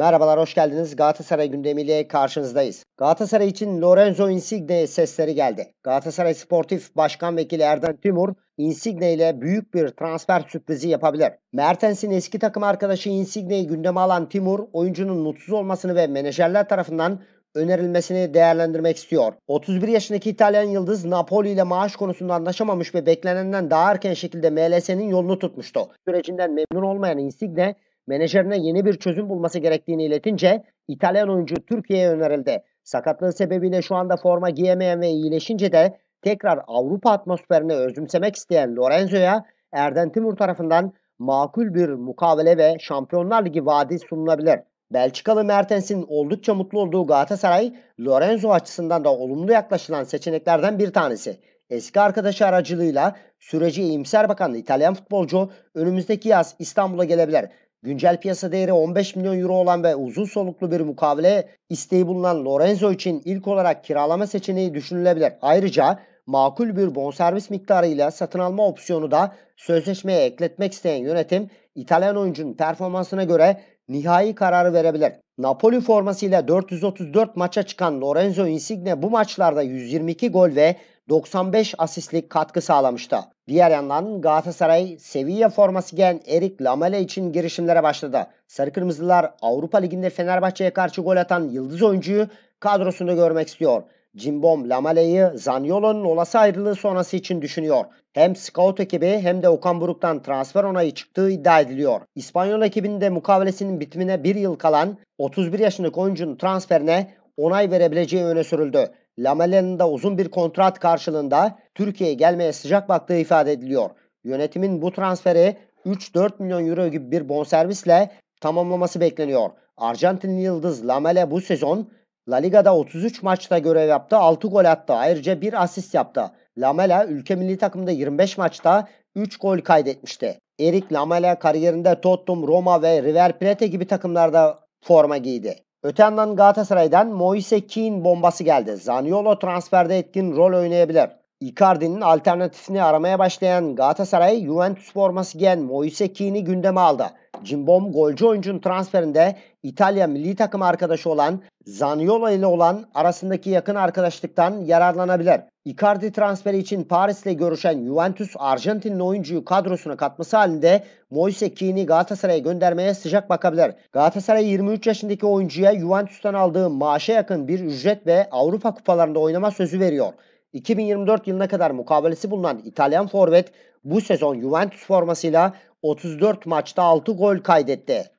Merhabalar, hoş geldiniz. Galatasaray gündemiyle karşınızdayız. Galatasaray için Lorenzo Insigne sesleri geldi. Galatasaray Sportif Başkan Vekili Erden Timur, Insigne ile büyük bir transfer sürprizi yapabilir. Mertens'in eski takım arkadaşı Insigne'yi gündeme alan Timur, oyuncunun mutsuz olmasını ve menajerler tarafından önerilmesini değerlendirmek istiyor. 31 yaşındaki İtalyan yıldız Napoli ile maaş konusunda anlaşamamış ve beklenenden daha erken şekilde MLS'nin yolunu tutmuştu. Sürecinden memnun olmayan Insigne menajerine yeni bir çözüm bulması gerektiğini iletince İtalyan oyuncu Türkiye'ye önerildi. Sakatlığı sebebiyle şu anda forma giyemeyen ve iyileşince de tekrar Avrupa atmosferini özümsemek isteyen Lorenzo'ya Erden Timur tarafından makul bir mukavele ve Şampiyonlar Ligi vaadi sunulabilir. Belçikalı Mertens'in oldukça mutlu olduğu Galatasaray, Lorenzo açısından da olumlu yaklaşılan seçeneklerden bir tanesi. Eski arkadaşı aracılığıyla süreci iyimser bakan İtalyan futbolcu önümüzdeki yaz İstanbul'a gelebilir. Güncel piyasa değeri 15 milyon euro olan ve uzun soluklu bir mukavele isteği bulunan Lorenzo için ilk olarak kiralama seçeneği düşünülebilir. Ayrıca makul bir bonservis miktarıyla satın alma opsiyonu da sözleşmeye ekletmek isteyen yönetim İtalyan oyuncunun performansına göre nihai kararı verebilir. Napoli formasıyla 434 maça çıkan Lorenzo Insigne bu maçlarda 122 gol ve 95 asistlik katkı sağlamıştı. Diğer yandan Galatasaray Sevilla forması giyen Erik Lamela için girişimlere başladı. Sarı Kırmızılar Avrupa Ligi'nde Fenerbahçe'ye karşı gol atan yıldız oyuncuyu kadrosunda görmek istiyor. Cimbom Lamale'yi Zaniolo'nun olası ayrılığı sonrası için düşünüyor. Hem scout ekibi hem de Okan Buruk'tan transfer onayı çıktığı iddia ediliyor. İspanyol ekibinde mukavelesinin bitimine bir yıl kalan 31 yaşındaki oyuncunun transferine onay verebileceği öne sürüldü. Lamele'nin de uzun bir kontrat karşılığında Türkiye'ye gelmeye sıcak baktığı ifade ediliyor. Yönetimin bu transferi 3-4 milyon euro gibi bir bonservisle tamamlaması bekleniyor. Arjantinli yıldız Lamele bu sezon La Liga'da 33 maçta görev yaptı, 6 gol attı. Ayrıca bir asist yaptı. Lamela ülke milli takımında 25 maçta 3 gol kaydetmişti. Erik Lamela kariyerinde Tottenham, Roma ve River Plate gibi takımlarda forma giydi. Öte yandan Galatasaray'dan Moise Keane bombası geldi. Zaniolo transferde etkin rol oynayabilir. Icardi'nin alternatifini aramaya başlayan Galatasaray Juventus forması giyen Moise Keane'i gündeme aldı. Cimbom golcü oyuncunun transferinde İtalya milli takım arkadaşı olan Zaniolo ile olan arasındaki yakın arkadaşlıktan yararlanabilir. Icardi transferi için Paris'le görüşen Juventus Arjantinli oyuncuyu kadrosuna katması halinde Moise Keane'i Galatasaray'a göndermeye sıcak bakabilir. Galatasaray 23 yaşındaki oyuncuya Juventus'tan aldığı maaşa yakın bir ücret ve Avrupa kupalarında oynama sözü veriyor. 2024 yılına kadar mukabelesi bulunan İtalyan forvet bu sezon Juventus formasıyla 34 maçta 6 gol kaydetti.